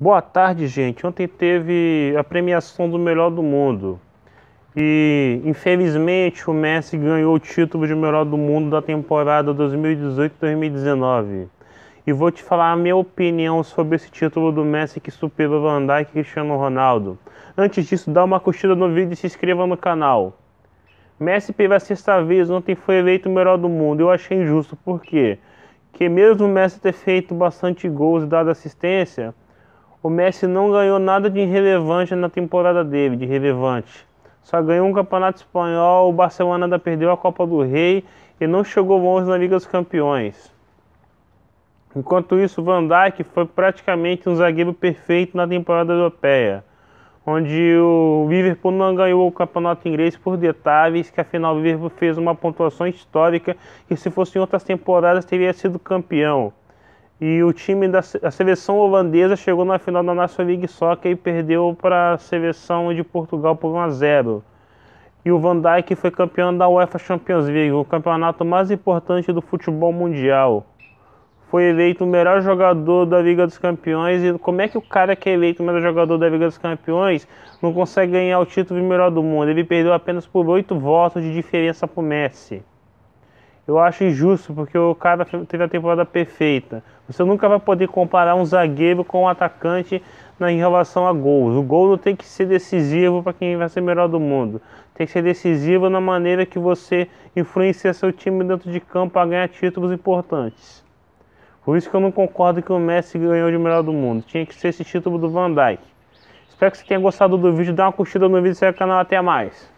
Boa tarde, gente. Ontem teve a premiação do melhor do mundo. E infelizmente o Messi ganhou o título de melhor do mundo da temporada 2018-2019. E vou te falar a minha opinião sobre esse título do Messi que superou Van Dijk e Cristiano Ronaldo. Antes disso, dá uma curtida no vídeo e se inscreva no canal. Messi pela sexta vez ontem foi eleito o melhor do mundo. Eu achei injusto, por quê? Porque mesmo o Messi ter feito bastante gols e dado assistência, o Messi não ganhou nada de relevante na temporada dele, de relevante. Só ganhou um campeonato espanhol, o Barcelona ainda perdeu a Copa do Rei e não chegou longe na Liga dos Campeões. Enquanto isso, Van Dijk foi praticamente um zagueiro perfeito na temporada europeia, onde o Liverpool não ganhou o campeonato inglês por detalhes, que afinal o Liverpool fez uma pontuação histórica que se fosse em outras temporadas teria sido campeão. E o time da a seleção holandesa chegou na final da National League Soccer e perdeu para a seleção de Portugal por 1 a 0. E o Van Dijk foi campeão da UEFA Champions League, o campeonato mais importante do futebol mundial. Foi eleito o melhor jogador da Liga dos Campeões. E como é que o cara que é eleito o melhor jogador da Liga dos Campeões não consegue ganhar o título de melhor do mundo? Ele perdeu apenas por 8 votos de diferença para o Messi eu acho injusto, porque o cara teve a temporada perfeita. Você nunca vai poder comparar um zagueiro com um atacante na, em relação a gols. O gol não tem que ser decisivo para quem vai ser melhor do mundo. Tem que ser decisivo na maneira que você influencia seu time dentro de campo para ganhar títulos importantes. Por isso que eu não concordo que o Messi ganhou de melhor do mundo. Tinha que ser esse título do Van Dijk. Espero que você tenha gostado do vídeo. Dá uma curtida no vídeo e segue o canal. Até mais.